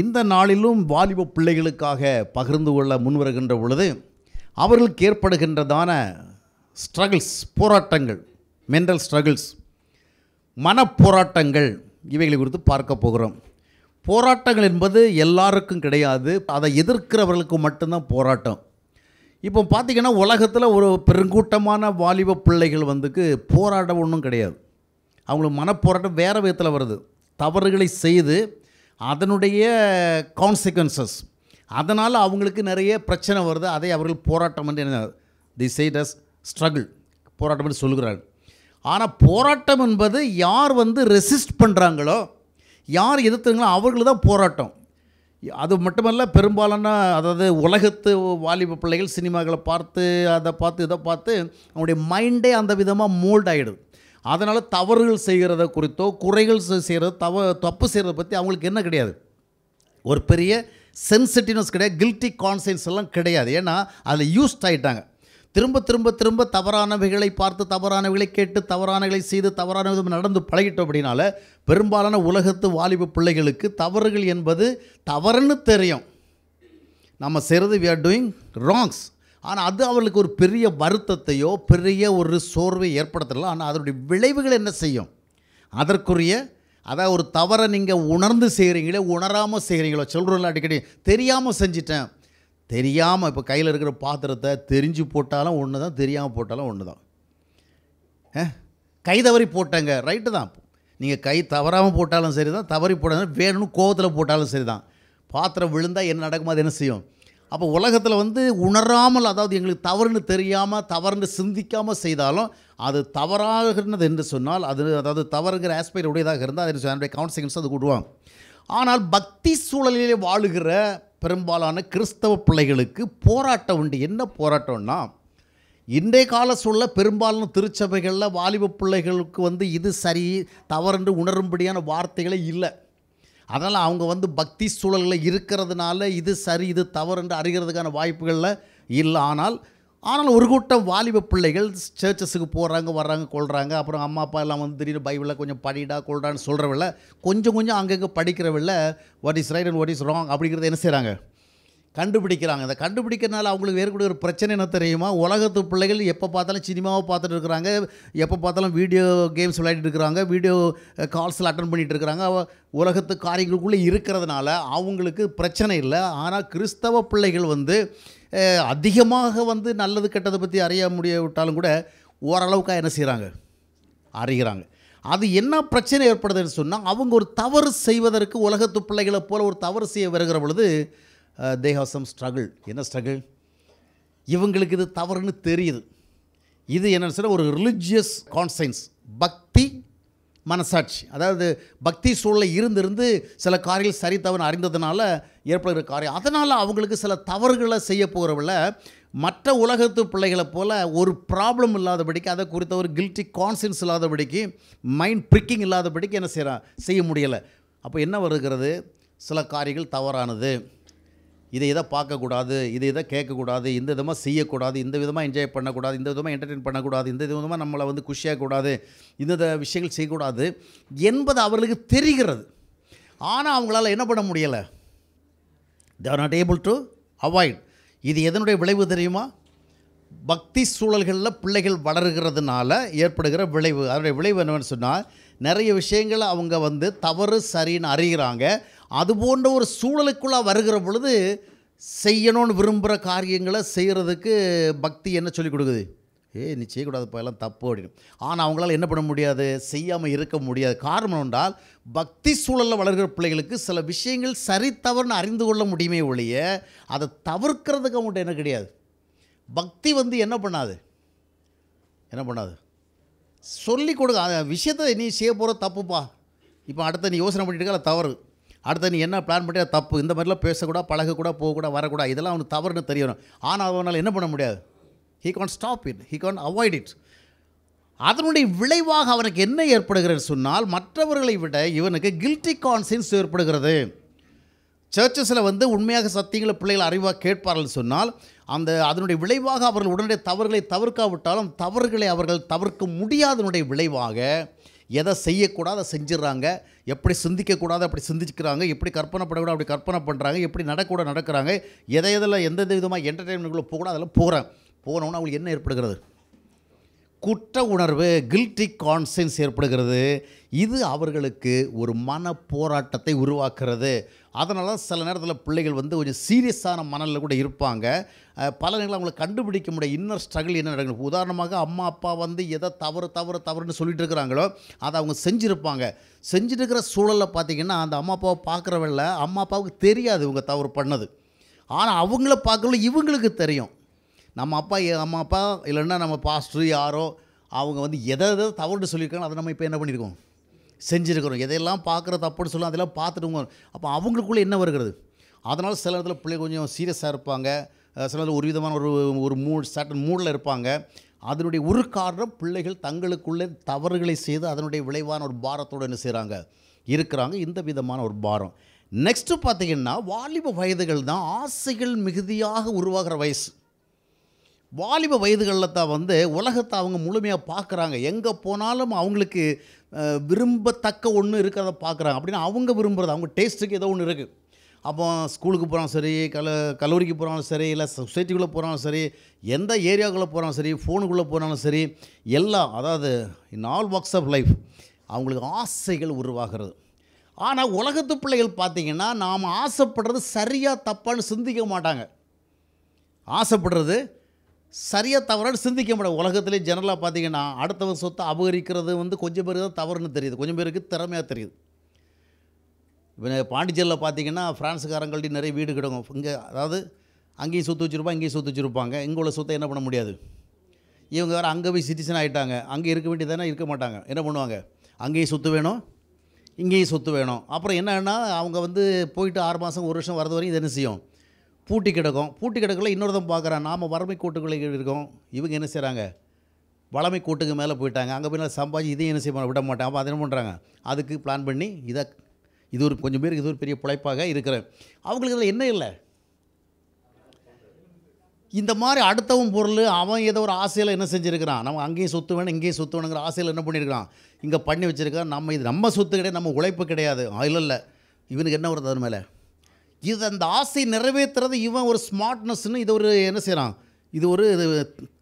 இந்த நாளிலும் வாலிப பிள்ளைகளுக்காக பகிர்ந்து கொள்ள முன்வருகின்ற பொழுது அவர்களுக்கு ஏற்படுகின்றதான ஸ்ட்ரகிள்ஸ் போராட்டங்கள் மென்டல் ஸ்ட்ரகிள்ஸ் மனப்போராட்டங்கள் இவைகளை குறித்து பார்க்க போகிறோம் போராட்டங்கள் என்பது எல்லாருக்கும் கிடையாது அதை எதிர்க்கிறவர்களுக்கு மட்டும்தான் போராட்டம் இப்போ பார்த்திங்கன்னா உலகத்தில் ஒரு பெருங்கூட்டமான வாலிப பிள்ளைகள் வந்துக்கு போராட்டம் ஒன்றும் கிடையாது அவங்களுக்கு மனப்போராட்டம் வேறு விதத்தில் வருது தவறுகளை செய்து அதனுடைய கான்சிக்வன்சஸ் அதனால் அவங்களுக்கு நிறைய பிரச்சனை வருது அதை அவர்கள் போராட்டம் என்று என்ன தி சைட் அஸ் ஸ்ட்ரகிள் போராட்டம் என்று சொல்கிறார்கள் ஆனால் போராட்டம் என்பது யார் வந்து ரெசிஸ்ட் பண்ணுறாங்களோ யார் எதிர்த்துங்களோ அவர்கள் தான் போராட்டம் அது மட்டுமல்ல பெரும்பாலான அதாவது உலகத்து வாலிப பிள்ளைகள் சினிமாக்களை பார்த்து அதை பார்த்து இதை பார்த்து அவனுடைய மைண்டே அந்த விதமாக மோல்ட் ஆகிடுது அதனால் தவறுகள் செய்கிறத குறித்தோ குறைகள் செய்கிறது தவ தப்பு செய்கிறத பற்றி அவங்களுக்கு என்ன கிடையாது ஒரு பெரிய சென்சிட்டிவ்னஸ் கிடையாது கில்ட்டி கான்சியன்ஸ் எல்லாம் கிடையாது ஏன்னா அதில் யூஸ்ட் ஆகிட்டாங்க திரும்ப திரும்ப திரும்ப தவறானவைகளை பார்த்து தவறானவைகளை கேட்டு தவறானவைகளை செய்து தவறான விதம் நடந்து பழகிட்டோம் அப்படின்னால பெரும்பாலான உலகத்து வாலிப பிள்ளைகளுக்கு தவறுகள் என்பது தவறுன்னு தெரியும் நம்ம செய்கிறது வி ஆர் டூயிங் ராங்ஸ் ஆனால் அது அவர்களுக்கு ஒரு பெரிய வருத்தத்தையோ பெரிய ஒரு சோர்வை ஏற்படுத்தலாம் ஆனால் அதனுடைய விளைவுகள் என்ன செய்யும் அதற்குரிய அதாவது ஒரு தவறை நீங்கள் உணர்ந்து செய்கிறீங்களே உணராமல் செய்கிறீங்களோ சொல்கிறோம்ல அடிக்கடி தெரியாமல் செஞ்சிட்டேன் தெரியாமல் இப்போ கையில் இருக்கிற பாத்திரத்தை தெரிஞ்சு போட்டாலும் ஒன்று தான் தெரியாமல் போட்டாலும் ஒன்று தான் கை தவறி போட்டேங்க ரைட்டு தான் நீங்கள் கை தவறாமல் போட்டாலும் சரி தான் தவறி போட்டாலும் வேணும்னு கோவத்தில் போட்டாலும் சரி தான் பாத்திரம் விழுந்தால் என்ன நடக்குமா அது என்ன செய்யும் அப்போ உலகத்தில் வந்து உணராமல் அதாவது எங்களுக்கு தவறுன்னு தெரியாமல் தவறுன்னு சிந்திக்காமல் செய்தாலும் அது தவறாகிறது என்று சொன்னால் அது அதாவது தவறுங்கிற ஆஸ்பெக்ட் உடையதாக இருந்தால் அது அதனுடைய கவுன்சிலிங்ஸ் அது கூடுவாங்க ஆனால் பக்தி சூழலிலே வாழுகிற பெரும்பாலான கிறிஸ்தவ பிள்ளைகளுக்கு போராட்டம் உண்டு என்ன போராட்டம்னா இன்றைய கால சூழல பெரும்பாலான திருச்சபைகளில் வாலிப பிள்ளைகளுக்கு வந்து இது சரி தவறுன்று உணரும்படியான வார்த்தைகளே இல்லை அதனால் அவங்க வந்து பக்தி சூழலில் இருக்கிறதுனால இது சரி இது தவறு என்று அறிகிறதுக்கான வாய்ப்புகளில் இல்லை ஆனால் ஆனால் ஒரு கூட்டம் வாலிப பிள்ளைகள் சர்ச்சஸுக்கு போகிறாங்க வர்றாங்க கொள்கிறாங்க அப்புறம் அம்மா அப்பா எல்லாம் வந்து திடீர்னு பைபிளில் கொஞ்சம் படிடா கொள்றான்னு சொல்கிறவில்லை கொஞ்சம் கொஞ்சம் அங்கங்கே படிக்கிறவில்லை what is right and what is wrong அப்படிங்கிறத என்ன செய்கிறாங்க கண்டுபிடிக்கிறாங்க இதை கண்டுபிடிக்கிறனால அவங்களுக்கு ஏற்படைய ஒரு பிரச்சனை என்ன தெரியுமா உலகத்து பிள்ளைகள் எப்போ பார்த்தாலும் சினிமாவை பார்த்துட்டு இருக்கிறாங்க எப்போ பார்த்தாலும் வீடியோ கேம்ஸ் விளையாடிட்டு இருக்கிறாங்க வீடியோ கால்ஸில் அட்டன் பண்ணிகிட்டு இருக்கிறாங்க உலகத்து காரியங்களுக்குள்ளே இருக்கிறதுனால அவங்களுக்கு பிரச்சனை இல்லை ஆனால் கிறிஸ்தவ பிள்ளைகள் வந்து அதிகமாக வந்து நல்லது கெட்டதை பற்றி அறிய முடிய விட்டாலும் கூட ஓரளவுக்காக என்ன செய்கிறாங்க அறிகிறாங்க அது என்ன பிரச்சனை ஏற்படுதுன்னு சொன்னால் அவங்க ஒரு தவறு செய்வதற்கு உலகத்து பிள்ளைகளை போல் ஒரு தவறு செய்ய வருகிற பொழுது தே ஹவ் சம் ஸ்ட்ரகிள் என்ன ஸ்ட்ரகிள் இவங்களுக்கு இது தவறுன்னு தெரியுது இது என்னென்னு சொல்ல ஒரு ரிலிஜியஸ் கான்சைன்ஸ் பக்தி மனசாட்சி அதாவது பக்தி சூழலில் இருந்திருந்து சில காரியங்கள் சரி தவறு அறிந்ததுனால ஏற்படுகிற காரியம் அதனால் அவங்களுக்கு சில தவறுகளை செய்ய போகிறவில்ல மற்ற உலகத்து பிள்ளைகளை போல் ஒரு ப்ராப்ளம் இல்லாதபடிக்கு அதை குறித்த ஒரு கில்ட்டி கான்சியன்ஸ் இல்லாதபடிக்கு மைண்ட் ப்ரிக்கிங் இல்லாதபடிக்கு என்ன செய்கிறான் செய்ய முடியலை அப்போ என்ன வருகிறது சில காரியங்கள் தவறானது இதை எதை பார்க்கக்கூடாது இதை எதை கேட்கக்கூடாது இந்த விதமாக செய்யக்கூடாது இந்த விதமாக என்ஜாய் பண்ணக்கூடாது இந்த விதமாக என்டர்டெயின் பண்ணக்கூடாது இந்த விதமாக நம்மளை வந்து குஷியாகக்கூடாது இந்த விஷயங்கள் செய்யக்கூடாது என்பது அவர்களுக்கு தெரிகிறது ஆனால் அவங்களால என்ன பண்ண முடியலை they're not able to avoid இது எதனுடைய விளைவு தெரியுமா பக்தி சூழல்களில் பிள்ளைகள் வளர்கிறதுனால ஏற்படுகிற விளைவு அதனுடைய விளைவு என்னவென்னு சொன்னால் நிறைய விஷயங்களை அவங்க வந்து தவறு சரின்னு அறிகிறாங்க அது போன்ற ஒரு சூழலுக்குள்ளாக வருகிற பொழுது செய்யணும்னு விரும்புகிற காரியங்களை செய்கிறதுக்கு பக்தி என்ன சொல்லிக் கொடுக்குது ஏ நீ செய்யக்கூடாதுப்பா எல்லாம் தப்பு அப்படின்னு ஆனால் அவங்களால் என்ன பண்ண முடியாது செய்யாமல் இருக்க முடியாது காரணம் என்றால் பக்தி சூழலில் வளர்கிற பிள்ளைகளுக்கு சில விஷயங்கள் சரி தவறுன்னு அறிந்து கொள்ள முடியுமே ஒழிய அதை தவிர்க்கிறதுக்கு அவங்கள்ட்ட என்ன கிடையாது பக்தி வந்து என்ன பண்ணாது என்ன பண்ணாது சொல்லி கொடுக்க விஷயத்தை நீ செய்ய போகிற தப்புப்பா இப்போ அடுத்த நீ யோசனை பண்ணிட்டு இருக்க தவறு அடுத்து நீ என்ன பிளான் பண்ணுறியா தப்பு இந்த மாதிரிலாம் பேசக்கூடாது பழகக்கூட போகக்கூடாது வரக்கூடாது இதெல்லாம் அவனுக்கு தவறுனு தெரியணும் ஆனால் அவனால் என்ன பண்ண முடியாது he can stop it he can avoid it அதனுடைய விளைவாக அவனுக்கு என்ன ஏற்படுகிறது சொன்னால் மற்றவர்களை விட இவனுக்கு கில்ட்டி கான்சியன்ஸ் ஏற்படுகிறது சர்ச்சஸில் வந்து உண்மையாக சத்தியங்களை பிள்ளைகள் அறிவாக கேட்பார்கள் சொன்னால் அந்த அதனுடைய விளைவாக அவர்கள் உடனடிய தவறுகளை தவிர்க்காவிட்டாலும் தவறுகளை அவர்கள் தவிர்க்க முடியாதனுடைய விளைவாக எதை செய்யக்கூடாது அதை செஞ்சிடறாங்க எப்படி சிந்திக்கக்கூடாது அப்படி சிந்திச்சுக்கிறாங்க எப்படி கற்பனை பண்ணக்கூடாது அப்படி கற்பனை பண்ணுறாங்க எப்படி நடக்கூட நடக்கிறாங்க எதை எதில் எந்தெந்த விதமாக என்டர்டைன்மெண்ட்டுக்குள்ளே போகணும் அதெல்லாம் போகிறேன் போனோன்னு அவங்களுக்கு என்ன ஏற்படுகிறது குற்ற உணர்வு கில்ட்டி கான்சியன்ஸ் ஏற்படுகிறது இது அவர்களுக்கு ஒரு மன போராட்டத்தை உருவாக்குறது அதனால சில நேரத்தில் பிள்ளைகள் வந்து கொஞ்சம் சீரியஸான மனநில் கூட இருப்பாங்க பல நேரங்கள் அவங்களை கண்டுபிடிக்க முடிய இன்னர் ஸ்ட்ரகிள் என்ன நடக்கணும் உதாரணமாக அம்மா அப்பா வந்து எதை தவறு தவறு தவறுன்னு சொல்லிட்டு இருக்கிறாங்களோ அதை அவங்க செஞ்சுருப்பாங்க செஞ்சுருக்கிற சூழலில் பார்த்திங்கன்னா அந்த அம்மா அப்பாவை பார்க்குறவங்கள அம்மா அப்பாவுக்கு தெரியாது இவங்க தவறு பண்ணது ஆனால் அவங்கள பார்க்கல இவங்களுக்கு தெரியும் நம்ம அப்பா நம்ம அப்பா இல்லைன்னா நம்ம பாஸ்டர் யாரோ அவங்க வந்து எதை எதை தவறு சொல்லியிருக்காங்க அதை நம்ம இப்போ என்ன பண்ணியிருக்கோம் செஞ்சுருக்கிறோம் எதையெல்லாம் பார்க்குற தப்புன்னு சொல்லலாம் அதெல்லாம் பார்த்துட்டு அப்போ அவங்களுக்குள்ளே என்ன வருகிறது அதனால் சில இடத்துல பிள்ளை கொஞ்சம் சீரியஸாக இருப்பாங்க சில ஒரு விதமான ஒரு ஒரு மூட் சட்டன் மூடில் இருப்பாங்க அதனுடைய ஒரு காரணம் பிள்ளைகள் தங்களுக்குள்ளே தவறுகளை செய்து அதனுடைய விளைவான ஒரு பாரத்தோடு என்ன செய்கிறாங்க இருக்கிறாங்க இந்த விதமான ஒரு பாரம் நெக்ஸ்ட்டு பார்த்திங்கன்னா வாலிப வயதுகள் தான் ஆசைகள் மிகுதியாக உருவாகிற வயசு வாலிப வயதுகளில் தான் வந்து உலகத்தை அவங்க முழுமையாக பார்க்குறாங்க எங்கே போனாலும் அவங்களுக்கு விரும்பத்தக்க ஒன்று இருக்கிறத பார்க்குறாங்க அப்படின்னா அவங்க விரும்புகிறது அவங்க டேஸ்ட்டுக்கு ஏதோ ஒன்று இருக்குது அப்போ ஸ்கூலுக்கு போகிறாலும் சரி கல கல்லூரிக்கு போகிறாலும் சரி இல்லை சொசைட்டிக்குள்ளே போகிறாலும் சரி எந்த ஏரியாவுக்குள்ளே போகிறாலும் சரி ஃபோனுக்குள்ளே போனாலும் சரி எல்லாம் அதாவது in all walks of life அவங்களுக்கு ஆசைகள் உருவாகிறது ஆனால் உலகத்து பிள்ளைகள் பார்த்திங்கன்னா நாம் ஆசைப்படுறது சரியாக தப்பான்னு சிந்திக்க மாட்டாங்க ஆசைப்படுறது சரியாக தவறான்னு சிந்திக்க முடியாது உலகத்துலேயே ஜெனரலாக பார்த்தீங்கன்னா அடுத்தவர் சொத்தை அபகரிக்கிறது வந்து கொஞ்சம் பேருக்கு தான் தவறுன்னு தெரியுது கொஞ்சம் பேருக்கு திறமையாக தெரியுது இப்போ பாண்டிச்சேரியில் பார்த்தீங்கன்னா ஃப்ரான்ஸுக்காரங்கள்டி நிறைய வீடு கிடக்கும் இங்கே அதாவது அங்கேயும் சொத்து வச்சுருப்பாங்க இங்கேயும் சொத்து வச்சுருப்பாங்க இங்கே உள்ள சொத்தை என்ன பண்ண முடியாது இவங்க வேறு அங்கே போய் சிட்டிசன் ஆகிட்டாங்க அங்கே இருக்க வேண்டியதானே இருக்க மாட்டாங்க என்ன பண்ணுவாங்க அங்கேயும் சொத்து வேணும் இங்கேயும் சொத்து வேணும் அப்புறம் என்னன்னா அவங்க வந்து போயிட்டு ஆறு மாதம் ஒரு வருஷம் வரது வரைக்கும் இது என்ன செய்யும் பூட்டி கிடக்கும் பூட்டி கிடக்கல இன்னொருத்தன் பார்க்குறான் நாம் வறுமை கூட்டுக்குள்ளே இருக்கோம் இவங்க என்ன செய்கிறாங்க வளமை கூட்டுக்கு மேலே போயிட்டாங்க அங்கே போய் சம்பாதிச்சு இதையும் என்ன செய்ய விட மாட்டேன் அப்போ அதை என்ன பண்ணுறாங்க அதுக்கு பிளான் பண்ணி இதை இது ஒரு கொஞ்சம் பேருக்கு இது ஒரு பெரிய பிழைப்பாக இருக்கிறேன் அவங்களுக்கு இதில் என்ன இல்லை இந்த மாதிரி அடுத்தவன் பொருள் அவன் ஏதோ ஒரு ஆசையில் என்ன செஞ்சுருக்கிறான் நம்ம அங்கேயும் சொத்து வேணும் இங்கேயும் சொத்து வேணுங்கிற ஆசையில் என்ன பண்ணியிருக்கிறான் இங்கே பண்ணி வச்சுருக்கான் நம்ம இது நம்ம சொத்து கிடையாது நம்ம உழைப்பு கிடையாது இல்லை இல்லை இவனுக்கு என்ன வருது அது மேலே இது அந்த ஆசை நிறைவேற்றுறது இவன் ஒரு ஸ்மார்ட்னஸ்னு இது ஒரு என்ன செய்கிறான் இது ஒரு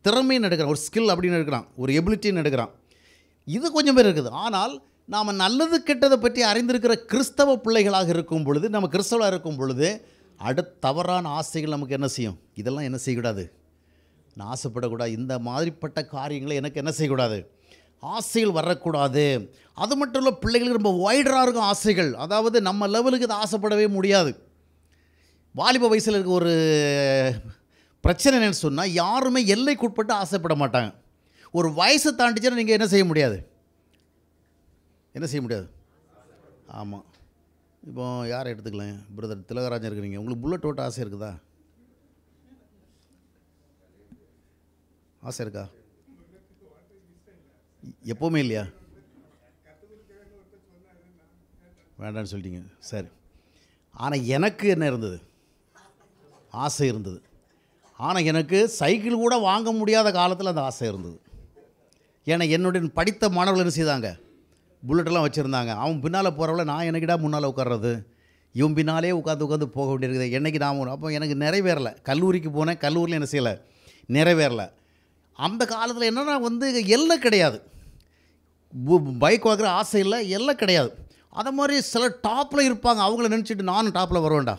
திறமைன்னு எடுக்கிறான் ஒரு ஸ்கில் அப்படின்னு எடுக்கிறான் ஒரு எபிலிட்டின்னு எடுக்கிறான் இது கொஞ்சம் பேர் இருக்குது ஆனால் நாம் நல்லது கெட்டதை பற்றி அறிந்திருக்கிற கிறிஸ்தவ பிள்ளைகளாக இருக்கும் பொழுது நம்ம கிறிஸ்தவராக இருக்கும் பொழுது அடுத்த தவறான ஆசைகள் நமக்கு என்ன செய்யும் இதெல்லாம் என்ன செய்யக்கூடாது நான் ஆசைப்படக்கூடாது இந்த மாதிரிப்பட்ட காரியங்களை எனக்கு என்ன செய்யக்கூடாது ஆசைகள் வரக்கூடாது அது மட்டும் இல்லை பிள்ளைகளுக்கு ரொம்ப வைடராக இருக்கும் ஆசைகள் அதாவது நம்ம லெவலுக்கு இது ஆசைப்படவே முடியாது வாலிப வயசில் இருக்க ஒரு பிரச்சனை என்னென்னு சொன்னால் யாருமே எல்லைக்குட்பட்டு ஆசைப்பட மாட்டாங்க ஒரு வயசை தாண்டிச்சுன்னா நீங்கள் என்ன செய்ய முடியாது என்ன செய்ய முடியாது ஆமாம் இப்போ யாரை எடுத்துக்கலாம் பிரதர் திலகராஜன் இருக்கிறீங்க உங்களுக்கு புல்லட் ஓட்ட ஆசை இருக்குதா ஆசை இருக்கா எப்போவுமே இல்லையா வேண்டான்னு சொல்லிட்டீங்க சரி ஆனால் எனக்கு என்ன இருந்தது ஆசை இருந்தது ஆனால் எனக்கு சைக்கிள் கூட வாங்க முடியாத காலத்தில் அந்த ஆசை இருந்தது ஏன்னா என்னுடைய படித்த மாணவர்கள் என்ன செய்தாங்க புல்லட்டெல்லாம் வச்சுருந்தாங்க அவன் பின்னால் போகிறவள நான் எனக்கிடா முன்னால் உட்கார்றது இவன் பின்னாலே உட்காந்து உட்காந்து போக வேண்டியிருக்குது என்றைக்கு நான் அப்போ எனக்கு நிறைவேறலை கல்லூரிக்கு போனேன் கல்லூரியில் என்ன செய்யலை நிறைவேறலை அந்த காலத்தில் என்னென்னா வந்து எல்லாம் கிடையாது பைக் வாக்குற ஆசை இல்லை எல்லாம் கிடையாது அதை மாதிரி சில டாப்பில் இருப்பாங்க அவங்கள நினச்சிட்டு நானும் டாப்பில் வருவேன்டா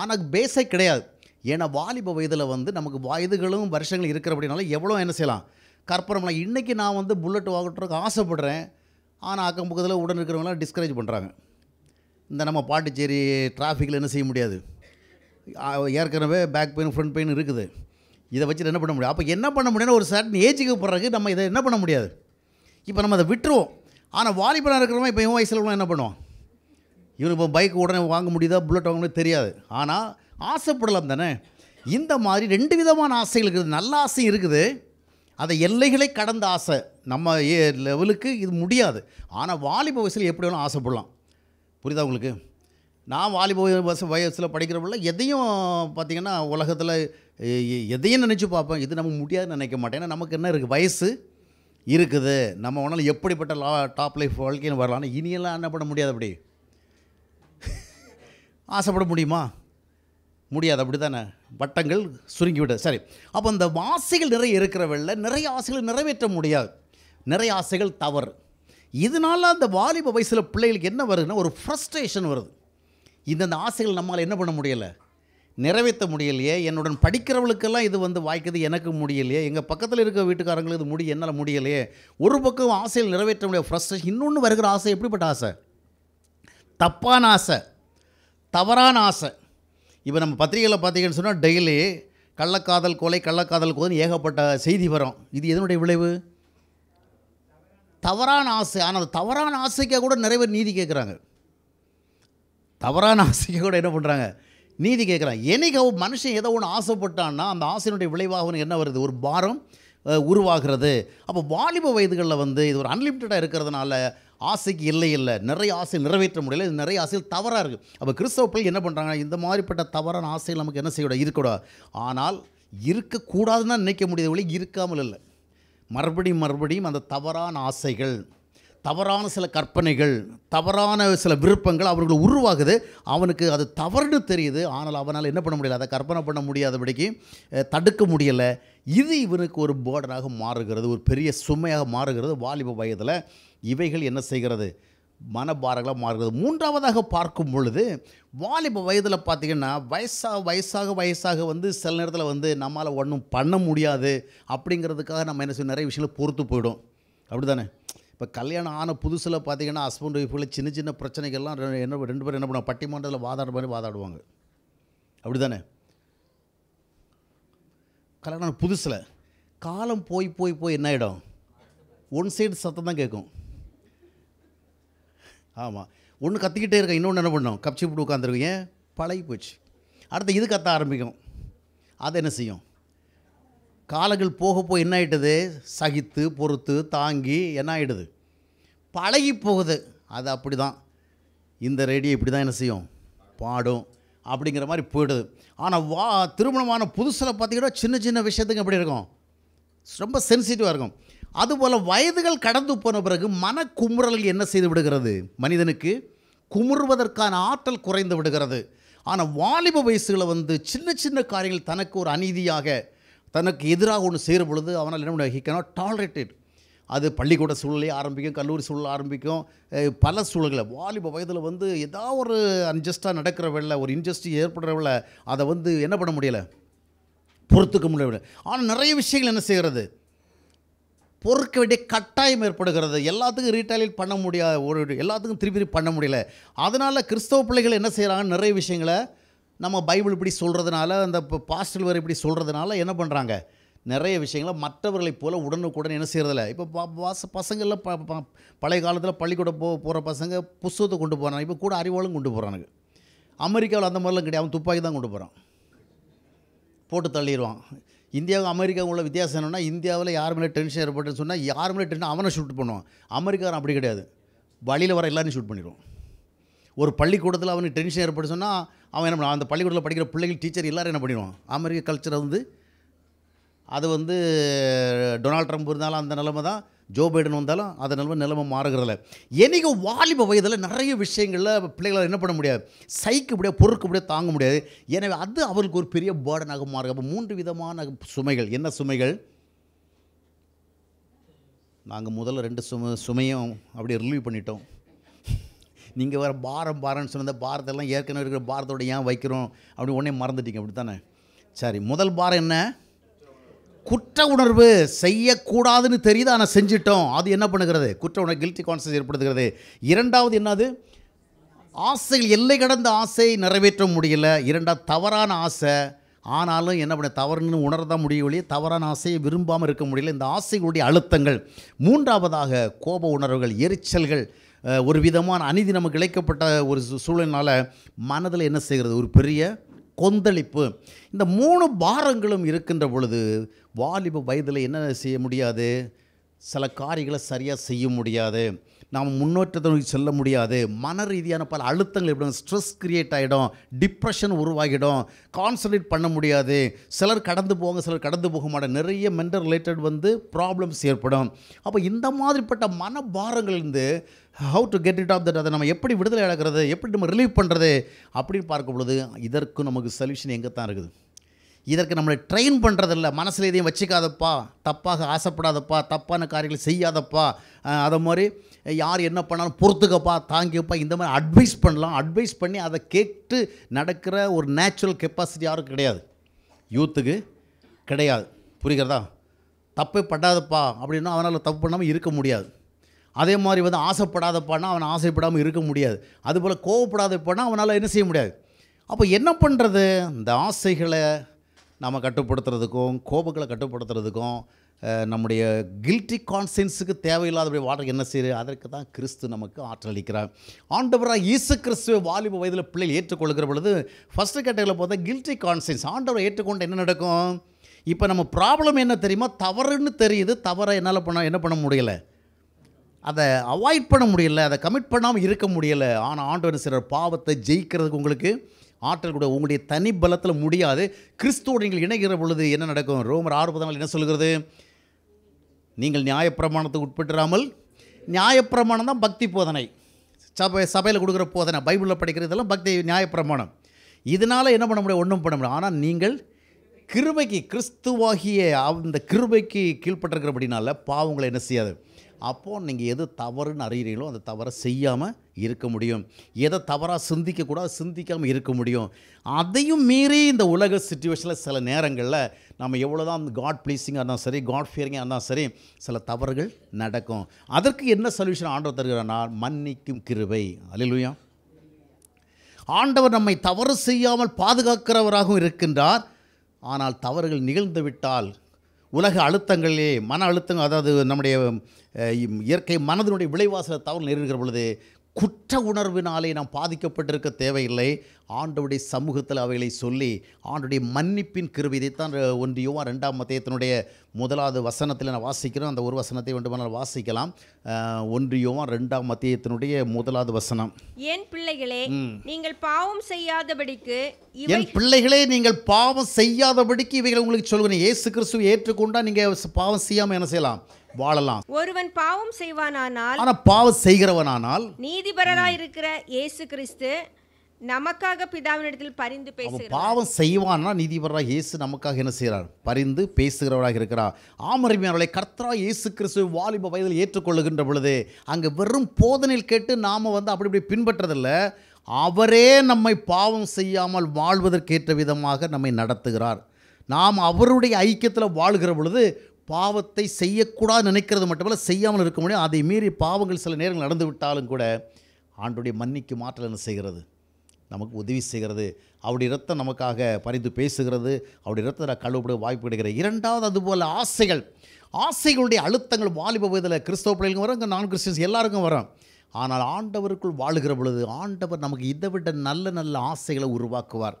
ஆனால் பேஸே கிடையாது ஏன்னா வாலிப வயதில் வந்து நமக்கு வயதுகளும் வருஷங்களும் இருக்கிற அப்படினால எவ்வளோ என்ன செய்யலாம் கற்பனை இன்றைக்கி நான் வந்து புல்லட் வாங்கட்டுறதுக்கு ஆசைப்படுறேன் ஆனால் அக்கம் பக்கத்தில் உடன் இருக்கிறவங்களாம் டிஸ்கரேஜ் பண்ணுறாங்க இந்த நம்ம பாண்டிச்சேரி டிராஃபிக்கில் என்ன செய்ய முடியாது ஏற்கனவே பேக் பெயின் ஃப்ரண்ட் பெயின் இருக்குது இதை வச்சுட்டு என்ன பண்ண முடியும் அப்போ என்ன பண்ண முடியும்னு ஒரு சர்டன் ஏஜுக்கு போடுறதுக்கு நம்ம இதை என்ன பண்ண முடியாது இப்போ நம்ம அதை விட்டுருவோம் ஆனால் வாலிபனாக இருக்கிறவங்க இப்போ என் வயசில் என்ன பண்ணுவோம் இவன் இப்போ பைக் உடனே வாங்க முடியுதா புல்லட் வாங்க முடியாது தெரியாது ஆனால் ஆசைப்படலாம் தானே இந்த மாதிரி ரெண்டு விதமான ஆசைகள் இருக்குது நல்ல ஆசை இருக்குது அதை எல்லைகளை கடந்த ஆசை நம்ம ஏ லெவலுக்கு இது முடியாது ஆனால் வாலிப வயசில் எப்படி வேணும் ஆசைப்படலாம் புரியுதா உங்களுக்கு நான் வாலிப வயசு வயசில் படிக்கிறவங்கள எதையும் பார்த்திங்கன்னா உலகத்தில் எதையும் நினச்சி பார்ப்பேன் இது நம்ம முடியாதுன்னு நினைக்க மாட்டேன் ஏன்னா நமக்கு என்ன இருக்குது வயசு இருக்குது நம்ம உடனே எப்படிப்பட்ட லா டாப் லைஃப் வாழ்க்கைன்னு வரலான்னு இனியெல்லாம் என்ன பண்ண முடியாது அப்படி ஆசைப்பட முடியுமா முடியாது அப்படி தானே வட்டங்கள் விடுது சரி அப்போ இந்த ஆசைகள் நிறைய இருக்கிறவள்ள நிறைய ஆசைகள் நிறைவேற்ற முடியாது நிறைய ஆசைகள் தவறு இதனால் அந்த வாலிப வயசில் பிள்ளைகளுக்கு என்ன வருதுன்னா ஒரு ஃப்ரஸ்ட்ரேஷன் வருது இந்தந்த ஆசைகள் நம்மளால் என்ன பண்ண முடியலை நிறைவேற்ற முடியலையே என்னுடன் படிக்கிறவளுக்கெல்லாம் இது வந்து வாய்க்குது எனக்கு முடியலையே எங்கள் பக்கத்தில் இருக்க வீட்டுக்காரங்களுக்கு இது முடி என்னால் முடியலையே ஒரு பக்கம் ஆசைகள் நிறைவேற்ற முடியாது ஃப்ரஸ்ட்ரேஷன் இன்னொன்று வருகிற ஆசை எப்படிப்பட்ட ஆசை தப்பான ஆசை தவறான ஆசை இப்போ நம்ம பத்திரிகையில் பார்த்தீங்கன்னு சொன்னால் டெய்லி கள்ளக்காதல் கொலை கள்ளக்காதல் கோதுன்னு ஏகப்பட்ட செய்தி வரும் இது எதனுடைய விளைவு தவறான ஆசை ஆனால் அந்த தவறான ஆசைக்காக கூட நிறைய பேர் நீதி கேட்குறாங்க தவறான ஆசைக்காக கூட என்ன பண்ணுறாங்க நீதி கேட்குறாங்க என்னைக்கு அவன் மனுஷன் ஏதோ ஒன்று ஆசைப்பட்டான்னா அந்த ஆசையினுடைய விளைவாக என்ன வருது ஒரு பாரம் உருவாகிறது அப்போ வாலிப வயதுகளில் வந்து இது ஒரு அன்லிமிட்டடாக இருக்கிறதுனால ஆசைக்கு இல்லை இல்லை நிறைய ஆசை நிறைவேற்ற முடியல இது நிறைய ஆசையில் தவறாக இருக்குது அப்போ கிறிஸ்தவ பிள்ளைகள் என்ன பண்ணுறாங்கன்னா இந்த மாதிரிப்பட்ட தவறான ஆசையில் நமக்கு என்ன செய்யக்கூடாது இருக்கக்கூடாது ஆனால் இருக்கக்கூடாதுன்னு நினைக்க முடியாத வழி இருக்காமல் இல்லை மறுபடியும் மறுபடியும் அந்த தவறான ஆசைகள் தவறான சில கற்பனைகள் தவறான சில விருப்பங்கள் அவர்கள் உருவாகுது அவனுக்கு அது தவறுன்னு தெரியுது ஆனால் அவனால் என்ன பண்ண முடியல அதை கற்பனை பண்ண முடியாதபடிக்கு தடுக்க முடியலை இது இவனுக்கு ஒரு போர்டராக மாறுகிறது ஒரு பெரிய சுமையாக மாறுகிறது வாலிப வயதில் இவைகள் என்ன செய்கிறது மனபாரங்களாக மாறுகிறது மூன்றாவதாக பார்க்கும் பொழுது வாலிப வயதில் பார்த்திங்கன்னா வயசாக வயசாக வயசாக வந்து சில நேரத்தில் வந்து நம்மளால் ஒன்றும் பண்ண முடியாது அப்படிங்கிறதுக்காக நம்ம என்ன செய்யணும் நிறைய விஷயங்களை பொறுத்து போயிடும் அப்படி தானே இப்போ கல்யாணம் ஆன புதுசில் பார்த்தீங்கன்னா ஹஸ்பண்ட் ஒய்ஃபுகளை சின்ன சின்ன பிரச்சனைகள்லாம் என்ன ரெண்டு பேரும் என்ன பண்ணுவாங்க பட்டிமன்றத்தில் வாதாடுற மாதிரி வாதாடுவாங்க அப்படி தானே கல்யாணம் புதுசில் காலம் போய் போய் போய் என்ன ஆகிடும் ஒன் சைடு சத்தம் தான் கேட்கும் ஆமாம் ஒன்று கத்திக்கிட்டே இருக்கேன் இன்னொன்று என்ன பண்ணோம் கப்சி போட்டு உட்காந்துருக்கேன் பழகி போச்சு அடுத்து இது கத்த ஆரம்பிக்கும் அதை என்ன செய்யும் காலங்கள் போக போய் என்ன ஆகிட்டது சகித்து பொறுத்து தாங்கி என்ன ஆகிடுது பழகி போகுது அது அப்படி தான் இந்த ரேடியோ இப்படி தான் என்ன செய்யும் பாடும் அப்படிங்கிற மாதிரி போயிடுது ஆனால் வா திருமணமான புதுசில் பார்த்திங்கன்னா சின்ன சின்ன விஷயத்துக்கு எப்படி இருக்கும் ரொம்ப சென்சிட்டிவாக இருக்கும் அதுபோல் வயதுகள் கடந்து போன பிறகு மன குமுறல் என்ன செய்து விடுகிறது மனிதனுக்கு குமுறுவதற்கான ஆற்றல் குறைந்து விடுகிறது ஆனால் வாலிப வயசுகளை வந்து சின்ன சின்ன காரியங்கள் தனக்கு ஒரு அநீதியாக தனக்கு எதிராக ஒன்று செய்கிற பொழுது அவனால் என்ன பண்ண ஹி கேனாட் டாலரேட்டட் அது பள்ளிக்கூட சூழலே ஆரம்பிக்கும் கல்லூரி சூழல் ஆரம்பிக்கும் பல சூழல்களை வாலிப வயதில் வந்து ஏதாவது ஒரு அன்ஜஸ்ட்டாக நடக்கிற வேலை ஒரு ஏற்படுற வேலை அதை வந்து என்ன பண்ண முடியலை பொறுத்துக்க முடியவில்லை ஆனால் நிறைய விஷயங்கள் என்ன செய்கிறது பொறுக்க வேண்டிய கட்டாயம் ஏற்படுகிறது எல்லாத்துக்கும் ரீட்டைலேட் பண்ண முடியாது ஒரு எல்லாத்துக்கும் திருப்பி பண்ண முடியல அதனால் கிறிஸ்தவ பிள்ளைகள் என்ன செய்கிறாங்க நிறைய விஷயங்களை நம்ம பைபிள் இப்படி சொல்கிறதுனால அந்த பாஸ்டல் வேறு இப்படி சொல்கிறதுனால என்ன பண்ணுறாங்க நிறைய விஷயங்களை மற்றவர்களைப் போல் உடனுக்குடன் என்ன செய்கிறதில்ல இப்போ வாச பசங்களில் ப பழைய காலத்தில் பள்ளிக்கூடம் போ போகிற பசங்க புஸ்தகத்தை கொண்டு போகிறாங்க இப்போ கூட அறிவாளும் கொண்டு போகிறானுங்க அமெரிக்காவில் அந்த மாதிரிலாம் கிடையாது அவன் துப்பாக்கி தான் கொண்டு போகிறான் போட்டு தள்ளிடுவான் இந்தியாவும் அமெரிக்காவும் உள்ள வித்தியாசம் என்னென்னா இந்தியாவில் யார் மேலே டென்ஷன் ஏற்பட்டுன்னு சொன்னால் யார் மேலே டென்ஷன் அவனை ஷூட் பண்ணுவான் அமெரிக்காரன் அப்படி கிடையாது வழியில் வர எல்லாரையும் ஷூட் பண்ணிடுவான் ஒரு பள்ளிக்கூடத்தில் அவனுக்கு டென்ஷன் ஏற்பட்டு சொன்னால் அவன் என்ன பண்ணுவான் அந்த பள்ளிக்கூடத்தில் படிக்கிற பிள்ளைகள் டீச்சர் எல்லோரும் என்ன பண்ணிடுவான் அமெரிக்க கல்ச்சர் வந்து அது வந்து டொனால்ட் ட்ரம்ப் இருந்தாலும் அந்த நிலமை தான் ஜோ பைடன் வந்தாலும் அந்த நிலமை நிலமை மாறுகிறதில்ல என்றைக்கும் வாலிப வயதில் நிறைய விஷயங்களில் பிள்ளைகளால் என்ன பண்ண முடியாது சைக்க முடியாது பொறுக்க முடியாது தாங்க முடியாது எனவே அது அவருக்கு ஒரு பெரிய பேர்டனாக மாறுது அப்போ மூன்று விதமான சுமைகள் என்ன சுமைகள் நாங்கள் முதல்ல ரெண்டு சுமையும் அப்படியே ரிலீவ் பண்ணிட்டோம் நீங்கள் வேறு பாரம் பாரம்னு சொன்ன பாரத்தெல்லாம் ஏற்கனவே இருக்கிற பாரத்தோட ஏன் வைக்கிறோம் அப்படின்னு உடனே மறந்துட்டீங்க அப்படி தானே சரி முதல் பாரம் என்ன குற்ற உணர்வு செய்யக்கூடாதுன்னு தெரியுது ஆனால் செஞ்சிட்டோம் அது என்ன பண்ணுகிறது குற்ற உணர்வு கில்ட்டி கான்சியஸ் ஏற்படுத்துகிறது இரண்டாவது என்னது ஆசைகள் எல்லை கடந்த ஆசை நிறைவேற்ற முடியல இரண்டாவது தவறான ஆசை ஆனாலும் என்ன பண்ண தவறுன்னு உணரதான் தான் ஒழிய தவறான ஆசையை விரும்பாமல் இருக்க முடியல இந்த ஆசைகளுடைய அழுத்தங்கள் மூன்றாவதாக கோப உணர்வுகள் எரிச்சல்கள் ஒரு விதமான அநீதி நமக்கு இழைக்கப்பட்ட ஒரு சூழலினால் மனதில் என்ன செய்கிறது ஒரு பெரிய கொந்தளிப்பு இந்த மூணு பாரங்களும் இருக்கின்ற பொழுது வாலிப வயதில் என்ன செய்ய முடியாது சில காரியங்களை சரியாக செய்ய முடியாது நாம் முன்னோற்றத்தை நோக்கி செல்ல முடியாது மன ரீதியான பல அழுத்தங்கள் எப்படி ஸ்ட்ரெஸ் கிரியேட் ஆகிடும் டிப்ரெஷன் உருவாகிடும் கான்சன்ட்ரேட் பண்ண முடியாது சிலர் கடந்து போவாங்க சிலர் கடந்து போக மாட்டாங்க நிறைய மென்டல் ரிலேட்டட் வந்து ப்ராப்ளம்ஸ் ஏற்படும் அப்போ இந்த மாதிரிப்பட்ட மனபாரங்கள்லேருந்து how to get it off that அதை நம்ம எப்படி விடுதலை இழக்கிறது எப்படி நம்ம ரிலீவ் பண்ணுறது அப்படின்னு பார்க்கும் பொழுது இதற்கு நமக்கு சொல்யூஷன் எங்கே தான் இருக்குது இதற்கு நம்மளை ட்ரெயின் பண்ணுறதில்ல மனசில் எதையும் வச்சுக்காதப்பா தப்பாக ஆசைப்படாதப்பா தப்பான காரியங்களை செய்யாதப்பா அதை மாதிரி யார் என்ன பண்ணாலும் பொறுத்துக்கப்பா தாங்கிப்பா இந்த மாதிரி அட்வைஸ் பண்ணலாம் அட்வைஸ் பண்ணி அதை கேட்டு நடக்கிற ஒரு நேச்சுரல் கெப்பாசிட்டி யாரும் கிடையாது யூத்துக்கு கிடையாது புரிகிறதா தப்பே படாதப்பா அப்படின்னா அவனால் தப்பு பண்ணாமல் இருக்க முடியாது அதே மாதிரி வந்து ஆசைப்படாதப்பான்னா அவன் ஆசைப்படாமல் இருக்க முடியாது அதுபோல் கோவப்படாதப்பான்னா அவனால் என்ன செய்ய முடியாது அப்போ என்ன பண்ணுறது இந்த ஆசைகளை நம்ம கட்டுப்படுத்துறதுக்கும் கோபங்களை கட்டுப்படுத்துறதுக்கும் நம்முடைய கில்ட்டி கான்சியன்ஸுக்கு தேவையில்லாதபடி வாழ்க்கை என்ன செய்யுது அதற்கு தான் கிறிஸ்து நமக்கு அளிக்கிறார் ஆண்டவராக ஈசு கிறிஸ்துவ வாலிப வயதில் பிள்ளைகள் ஏற்றுக்கொள்கிற பொழுது ஃபஸ்ட்டு கேட்டகரியில் பார்த்தா கில்ட்டி கான்சியன்ஸ் ஆண்டவரை ஏற்றுக்கொண்டு என்ன நடக்கும் இப்போ நம்ம ப்ராப்ளம் என்ன தெரியுமா தவறுன்னு தெரியுது தவறை என்னால் பண்ண என்ன பண்ண முடியலை அதை அவாய்ட் பண்ண முடியல அதை கமிட் பண்ணாமல் இருக்க முடியலை ஆனால் ஆண்டவர் சிலர் பாவத்தை ஜெயிக்கிறதுக்கு உங்களுக்கு ஆற்றல் கூட உங்களுடைய தனி பலத்தில் முடியாது கிறிஸ்துவோடு நீங்கள் இணைகிற பொழுது என்ன நடக்கும் ரோமர் ஆறு என்ன சொல்கிறது நீங்கள் நியாயப்பிரமாணத்துக்கு உட்பட்டுறாமல் நியாயப்பிரமாணம் தான் பக்தி போதனை சபை சபையில் கொடுக்குற போதனை பைபிளில் படிக்கிறது இதெல்லாம் பக்தி நியாயப்பிரமாணம் இதனால் என்ன பண்ண முடியும் ஒன்றும் பண்ண முடியும் ஆனால் நீங்கள் கிருபைக்கு கிறிஸ்துவாகிய அந்த கிருபைக்கு அப்படின்னால பாவங்களை என்ன செய்யாது அப்போது நீங்கள் எது தவறுன்னு அறிகிறீங்களோ அந்த தவறை செய்யாமல் இருக்க முடியும் எதை தவறாக சிந்திக்கக்கூடாது சிந்திக்காமல் இருக்க முடியும் அதையும் மீறி இந்த உலக சுச்சுவேஷனில் சில நேரங்களில் நம்ம எவ்வளோ தான் காட் ப்ளீஸிங்காக இருந்தாலும் சரி காட் ஃபியரிங்காக இருந்தாலும் சரி சில தவறுகள் நடக்கும் அதற்கு என்ன சொல்யூஷன் ஆண்டவர் தருகிறான்னா மன்னிக்கும் கிருவை அலிலுயா ஆண்டவர் நம்மை தவறு செய்யாமல் பாதுகாக்கிறவராகவும் இருக்கின்றார் ஆனால் தவறுகள் நிகழ்ந்துவிட்டால் உலக அழுத்தங்களிலே மன அழுத்தங்கள் அதாவது நம்முடைய இயற்கை மனதினுடைய விளைவாசல தவறு நேரிடுகிற பொழுது குற்ற உணர்வினாலே நாம் பாதிக்கப்பட்டிருக்க தேவையில்லை ஆண்டுடைய சமூகத்தில் அவைகளை சொல்லி ஆண்டுடைய மன்னிப்பின் கிருவி இதைத்தான் ஒன்றியோ ரெண்டாம் மத்தியத்தினுடைய முதலாவது வசனத்தில் நான் வாசிக்கிறோம் அந்த ஒரு வசனத்தை வேண்டுமானால் வாசிக்கலாம் ஒன்று ரெண்டாம் மத்தியத்தினுடைய முதலாவது வசனம் என் பிள்ளைகளே நீங்கள் பாவம் செய்யாதபடிக்கு என் பிள்ளைகளே நீங்கள் பாவம் செய்யாதபடிக்கு இவைகள் உங்களுக்கு சொல்லுவேன் ஏசு கிறிஸ்துவை ஏற்றுக்கொண்டா நீங்கள் பாவம் செய்யாமல் என்ன செய்யலாம் வாழலாம் ஒருவன் பாவம் செய்வானானால் ஆனா பாவம் செய்கிறவனானால் நீதிபரராய் இருக்கிற இயேசு கிறிஸ்து நமக்காக பிதாவினிடத்தில் பரிந்து பேசுகிறார் பாவம் செய்வான்னா நீதிபராக இயேசு நமக்காக என்ன செய்கிறார் பரிந்து பேசுகிறவராக இருக்கிறார் ஆமரிமையாளர்களை கர்த்தரா இயேசு கிறிஸ்து வாலிப வயதில் ஏற்றுக்கொள்ளுகின்ற பொழுது அங்கே வெறும் போதனையில் கேட்டு நாம் வந்து அப்படி இப்படி பின்பற்றதில்லை அவரே நம்மை பாவம் செய்யாமல் வாழ்வதற்கேற்ற விதமாக நம்மை நடத்துகிறார் நாம் அவருடைய ஐக்கியத்தில் வாழ்கிற பொழுது பாவத்தை செய்யக்கூடாது நினைக்கிறது மட்டுமல்ல செய்யாமல் இருக்க முடியும் அதை மீறி பாவங்கள் சில நேரங்கள் நடந்து விட்டாலும் கூட ஆண்டுடைய மன்னிக்கு மாற்றல் என்ன செய்கிறது நமக்கு உதவி செய்கிறது அவருடைய ரத்தம் நமக்காக பரிந்து பேசுகிறது அவருடைய ரத்தத்தில் கழுவிட வாய்ப்பு கிடைக்கிறது இரண்டாவது அதுபோல் ஆசைகள் ஆசைகளுடைய அழுத்தங்கள் வாலிப வயதில் கிறிஸ்தவ பிள்ளைகளுக்கும் வரும் இங்கே நான் கிறிஸ்டின்ஸ் எல்லாருக்கும் வரும் ஆனால் ஆண்டவருக்குள் வாழுகிற பொழுது ஆண்டவர் நமக்கு இதை விட நல்ல நல்ல ஆசைகளை உருவாக்குவார்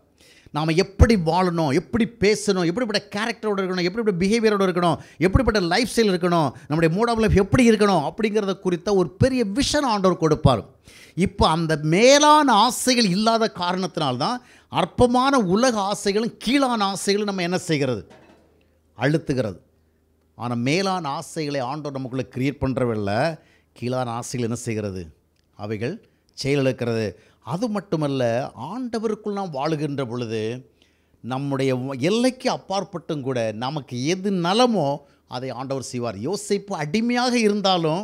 நாம் எப்படி வாழணும் எப்படி பேசணும் எப்படிப்பட்ட கேரக்டரோடு இருக்கணும் எப்படிப்பட்ட பிஹேவியரோடு இருக்கணும் எப்படிப்பட்ட லைஃப் ஸ்டைல் இருக்கணும் நம்முடைய மூட் ஆஃப் லைஃப் எப்படி இருக்கணும் அப்படிங்கிறத குறித்த ஒரு பெரிய விஷன் ஆண்டவர் கொடுப்பார் இப்போ அந்த மேலான ஆசைகள் இல்லாத காரணத்தினால்தான் அற்பமான உலக ஆசைகளும் கீழான ஆசைகளும் நம்ம என்ன செய்கிறது அழுத்துகிறது ஆனால் மேலான ஆசைகளை ஆண்டோர் நமக்குள்ளே கிரியேட் பண்ணுறவில்லை கீழான ஆசைகள் என்ன செய்கிறது அவைகள் செயலிழக்கிறது அது மட்டுமல்ல ஆண்டவருக்குள் நாம் வாழுகின்ற பொழுது நம்முடைய எல்லைக்கு அப்பாற்பட்டும் கூட நமக்கு எது நலமோ அதை ஆண்டவர் செய்வார் யோசிப்பு அடிமையாக இருந்தாலும்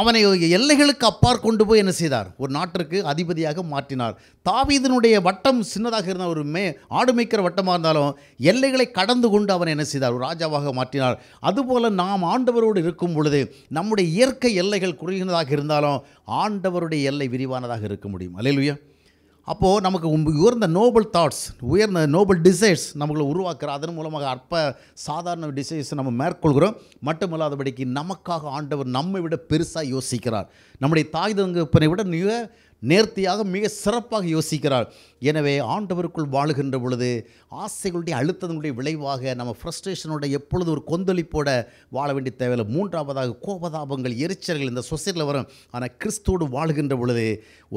அவனை எல்லைகளுக்கு அப்பார் கொண்டு போய் என்ன செய்தார் ஒரு நாட்டிற்கு அதிபதியாக மாற்றினார் தாவீதனுடைய வட்டம் சின்னதாக இருந்த ஒரு மே ஆடு மேய்க்கிற வட்டமாக இருந்தாலும் எல்லைகளை கடந்து கொண்டு அவன் என்ன செய்தார் ஒரு ராஜாவாக மாற்றினார் அதுபோல் நாம் ஆண்டவரோடு இருக்கும் பொழுது நம்முடைய இயற்கை எல்லைகள் குறைகிறதாக இருந்தாலும் ஆண்டவருடைய எல்லை விரிவானதாக இருக்க முடியும் அலையிலுயா அப்போது நமக்கு உயர்ந்த நோபல் தாட்ஸ் உயர்ந்த நோபல் டிசைர்ஸ் நம்மளை உருவாக்குற அதன் மூலமாக அற்ப சாதாரண டிசைர்ஸ் நம்ம மேற்கொள்கிறோம் மட்டுமில்லாதபடிக்கு நமக்காக ஆண்டவர் நம்மை விட பெருசாக யோசிக்கிறார் நம்முடைய தாய் தங்கப்பனை விட மிக நேர்த்தியாக மிக சிறப்பாக யோசிக்கிறார் எனவே ஆண்டவருக்குள் வாழுகின்ற பொழுது ஆசைகளுடைய அழுத்தங்களுடைய விளைவாக நம்ம ஃப்ரஸ்ட்ரேஷனோட எப்பொழுது ஒரு கொந்தளிப்போட வாழ வேண்டிய தேவையில்லை மூன்றாவதாக கோபதாபங்கள் எரிச்சல்கள் இந்த சொசைட்டியில் வரும் ஆனால் கிறிஸ்துவோடு வாழுகின்ற பொழுது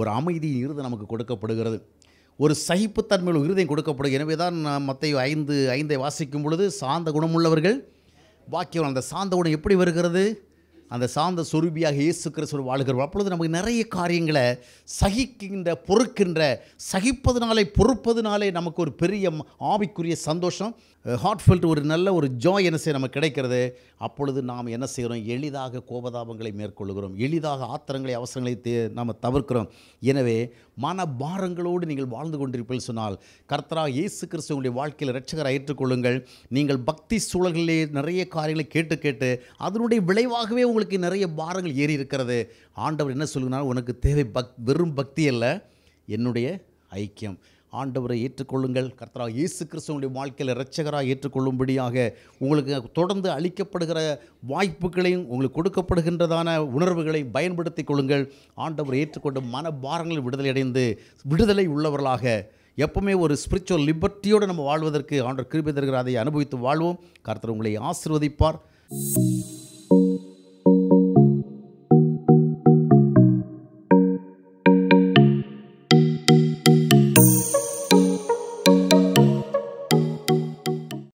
ஒரு அமைதியின் இறுதி நமக்கு கொடுக்கப்படுகிறது ஒரு சகிப்புத்தன்மையில் இருதயம் கொடுக்கப்படும் எனவே தான் மற்ற ஐந்து ஐந்தை வாசிக்கும் பொழுது சார்ந்த குணமுள்ளவர்கள் பாக்கியம் அந்த சார்ந்த குணம் எப்படி வருகிறது அந்த சாந்த சொருபியாக இயேசு கிறிஸ்துவர் வாழ்கிறோம் அப்பொழுது நமக்கு நிறைய காரியங்களை சகிக்கின்ற பொறுக்கின்ற சகிப்பதுனாலே பொறுப்பதுனாலே நமக்கு ஒரு பெரிய ஆவிக்குரிய சந்தோஷம் ஹார்ட்ஃபில்ட் ஒரு நல்ல ஒரு ஜாய் என்ன செய்ய நமக்கு கிடைக்கிறது அப்பொழுது நாம் என்ன செய்கிறோம் எளிதாக கோபதாபங்களை மேற்கொள்கிறோம் எளிதாக ஆத்திரங்களை அவசரங்களை தே நாம் தவிர்க்கிறோம் எனவே மனபாரங்களோடு நீங்கள் வாழ்ந்து கொண்டிருப்பீர்கள் சொன்னால் கர்த்தரா இயேசு கிறிஸ்து உங்களுடைய வாழ்க்கையில் ரட்சகராக ஏற்றுக்கொள்ளுங்கள் நீங்கள் பக்தி சூழல்களிலே நிறைய காரியங்களை கேட்டு கேட்டு அதனுடைய விளைவாகவே உங்களுக்கு நிறைய பாரங்கள் ஏறி இருக்கிறது ஆண்டவர் என்ன சொல்லுங்கன்னா உனக்கு தேவை பக் வெறும் பக்தி அல்ல என்னுடைய ஐக்கியம் ஆண்டவரை ஏற்றுக்கொள்ளுங்கள் கர்த்தரா இயேசு கிறிஸ்தவனுடைய வாழ்க்கையில் இரட்சகராக ஏற்றுக்கொள்ளும்படியாக உங்களுக்கு தொடர்ந்து அளிக்கப்படுகிற வாய்ப்புகளையும் உங்களுக்கு கொடுக்கப்படுகின்றதான உணர்வுகளை பயன்படுத்திக் கொள்ளுங்கள் ஆண்டவரை ஏற்றுக்கொண்டு மன பாரங்கள் விடுதலை அடைந்து விடுதலை உள்ளவர்களாக எப்பவுமே ஒரு ஸ்பிரிச்சுவல் லிபர்ட்டியோடு நம்ம வாழ்வதற்கு ஆண்டவர் கிருபி தருகிற அதை அனுபவித்து வாழ்வோம் கர்த்தர் உங்களை ஆசிர்வதிப்பார்